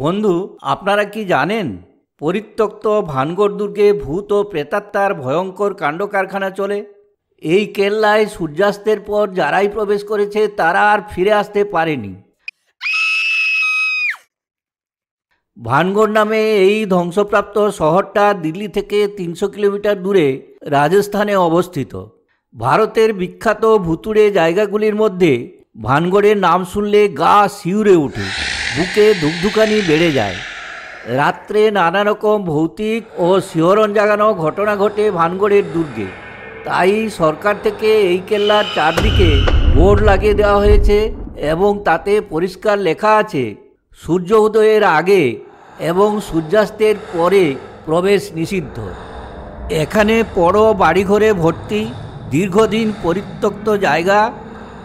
বন্ধু আপনারা কি জানেন পরিত্যক্ত ভানগড় দুর্গে ভূত ও প্রেতাত্মার ভয়ঙ্কর কাণ্ড কারখানা চলে এই কেল্লায় সূর্যাস্তের পর যারাই প্রবেশ করেছে তারা আর ফিরে আসতে পারেনি ভানগড় নামে এই ধ্বংসপ্রাপ্ত শহরটা দিল্লি থেকে তিনশো কিলোমিটার দূরে রাজস্থানে অবস্থিত ভারতের বিখ্যাত ভুতুড়ে জায়গাগুলির মধ্যে ভানগড়ের নাম শুনলে গা শিউরে ওঠে বুকে ধুকধুকানি বেড়ে যায় রাত্রে নানা রকম ভৌতিক ও শিহরণ জাগানো ঘটনা ঘটে ভানগড়ের দুর্গে তাই সরকার থেকে এই কেল্লার চারদিকে বোর্ড লাগিয়ে দেওয়া হয়েছে এবং তাতে পরিষ্কার লেখা আছে সূর্য উদয়ের আগে এবং সূর্যাস্তের পরে প্রবেশ নিষিদ্ধ এখানে বড় বাড়িঘরে ভর্তি দীর্ঘদিন পরিত্যক্ত জায়গা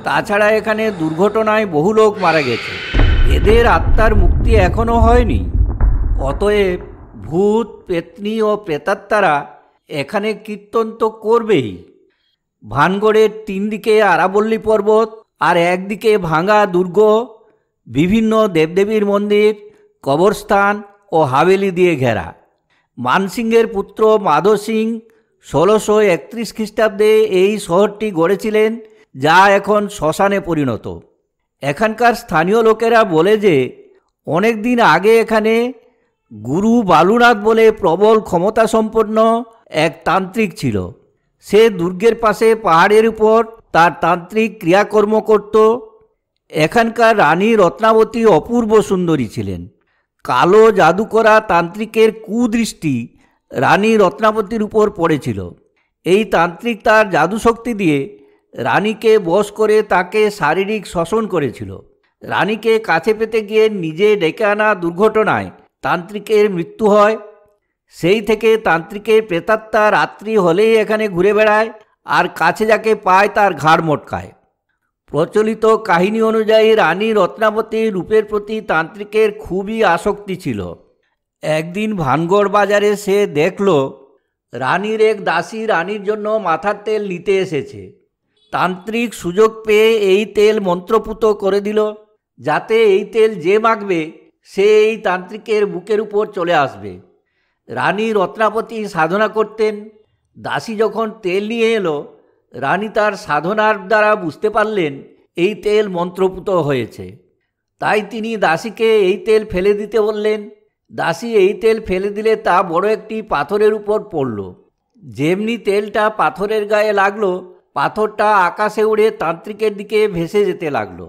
তাছাড়া এখানে দুর্ঘটনায় বহু লোক মারা গেছে এদের আত্মার মুক্তি এখনও হয়নি অতএব ভূত পেতনি ও প্রেতাত্মারা এখানে কীর্তন তো করবেই ভানগড়ের তিন দিকে আরাবল্লী পর্বত আর একদিকে ভাঙা দুর্গ বিভিন্ন দেবদেবীর মন্দির কবরস্থান ও হাভেলি দিয়ে ঘেরা মানসিংহের পুত্র মাধব সিং ষোলোশো একত্রিশ খ্রিস্টাব্দে এই শহরটি গড়েছিলেন যা এখন শ্মশানে পরিণত এখানকার স্থানীয় লোকেরা বলে যে অনেক দিন আগে এখানে গুরু বালুনাথ বলে প্রবল ক্ষমতা সম্পন্ন এক তান্ত্রিক ছিল সে দুর্গের পাশে পাহাড়ের উপর তার তান্ত্রিক ক্রিয়াকর্ম করত এখানকার রানী রত্নাবতী অপূর্ব সুন্দরী ছিলেন কালো জাদু করা তান্ত্রিকের কুদৃষ্টি রানী রত্নাবতীর উপর পড়েছিল এই তান্ত্রিক তার জাদুশক্তি দিয়ে রানীকে বস করে তাকে শারীরিক শোষণ করেছিল রানীকে কাছে পেতে গিয়ে নিজে ডেকে আনা দুর্ঘটনায় তান্ত্রিকের মৃত্যু হয় সেই থেকে তান্ত্রিকের প্রেতাত্মা রাত্রি হলেই এখানে ঘুরে বেড়ায় আর কাছে যাকে পায় তার ঘাড় মটকায় প্রচলিত কাহিনী অনুযায়ী রানী রত্নাবতী রূপের প্রতি তান্ত্রিকের খুবই আসক্তি ছিল একদিন ভানগড় বাজারে সে দেখল রানীর এক দাসী রানীর জন্য মাথার তেল নিতে এসেছে তান্ত্রিক সুযোগ পেয়ে এই তেল মন্ত্রপুত করে দিল যাতে এই তেল যে মাখবে সে এই তান্ত্রিকের বুকের উপর চলে আসবে রানী রত্নাপতি সাধনা করতেন দাসী যখন তেল নিয়ে এলো রানী তার সাধনার দ্বারা বুঝতে পারলেন এই তেল মন্ত্রপুত হয়েছে তাই তিনি দাসীকে এই তেল ফেলে দিতে বললেন দাসী এই তেল ফেলে দিলে তা বড় একটি পাথরের উপর পড়ল যেমনি তেলটা পাথরের গায়ে লাগলো পাথরটা আকাশে উড়ে তান্ত্রিকের দিকে ভেসে যেতে লাগল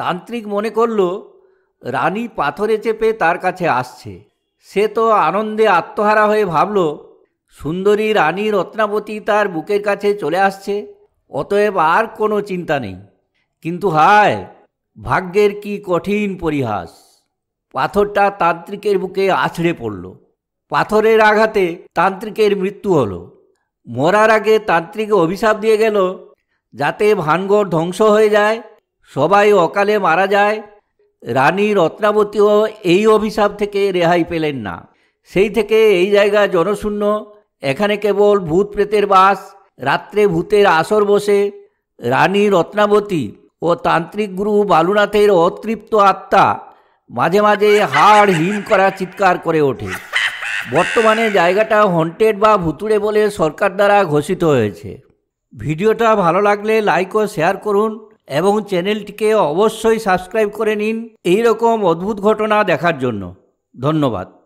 তান্ত্রিক মনে করল রানী পাথরে চেপে তার কাছে আসছে সে তো আনন্দে আত্মহারা হয়ে ভাবল সুন্দরী রানী রত্নাবতী তার বুকের কাছে চলে আসছে অতএব আর কোনো চিন্তা নেই কিন্তু হায় ভাগ্যের কি কঠিন পরিহাস পাথরটা তান্ত্রিকের বুকে আছড়ে পড়ল পাথরের আঘাতে তান্ত্রিকের মৃত্যু হলো মরার আগে তান্ত্রিক অভিশাপ দিয়ে গেল যাতে ভানগড় ধ্বংস হয়ে যায় সবাই অকালে মারা যায় রানী রত্নাবতীও এই অভিশাপ থেকে রেহাই পেলেন না সেই থেকে এই জায়গা জনশূন্য এখানে কেবল ভূত প্রেতের বাস রাত্রে ভূতের আসর বসে রানী রত্নাবতী ও তান্ত্রিক গুরু বালুনাথের অতৃপ্ত আত্মা মাঝে মাঝে হাড় হিম করা চিৎকার করে ওঠে বর্তমানে জায়গাটা হন্টেড বা ভুতুড়ে বলে সরকার দ্বারা ঘোষিত হয়েছে ভিডিওটা ভালো লাগলে লাইক ও শেয়ার করুন এবং চ্যানেলটিকে অবশ্যই সাবস্ক্রাইব করে নিন এই রকম অদ্ভুত ঘটনা দেখার জন্য ধন্যবাদ